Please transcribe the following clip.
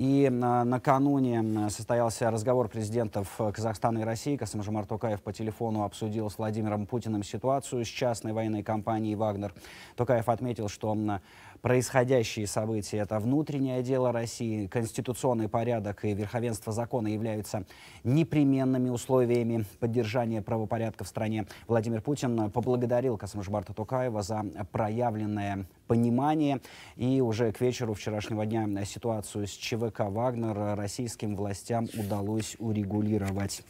И а, накануне состоялся разговор президентов э, Казахстана и России. Касымжамар Токаев по телефону обсудил с Владимиром Путиным ситуацию с частной военной компанией «Вагнер». Токаев отметил, что он происходящие события – это внутреннее дело России, конституционный порядок и верховенство закона являются непременными условиями поддержания правопорядка в стране. Владимир Путин э, поблагодарил Касымжмарта Токаева за проявленное понимании. И уже к вечеру вчерашнего дня ситуацию с ЧВК «Вагнер» российским властям удалось урегулировать.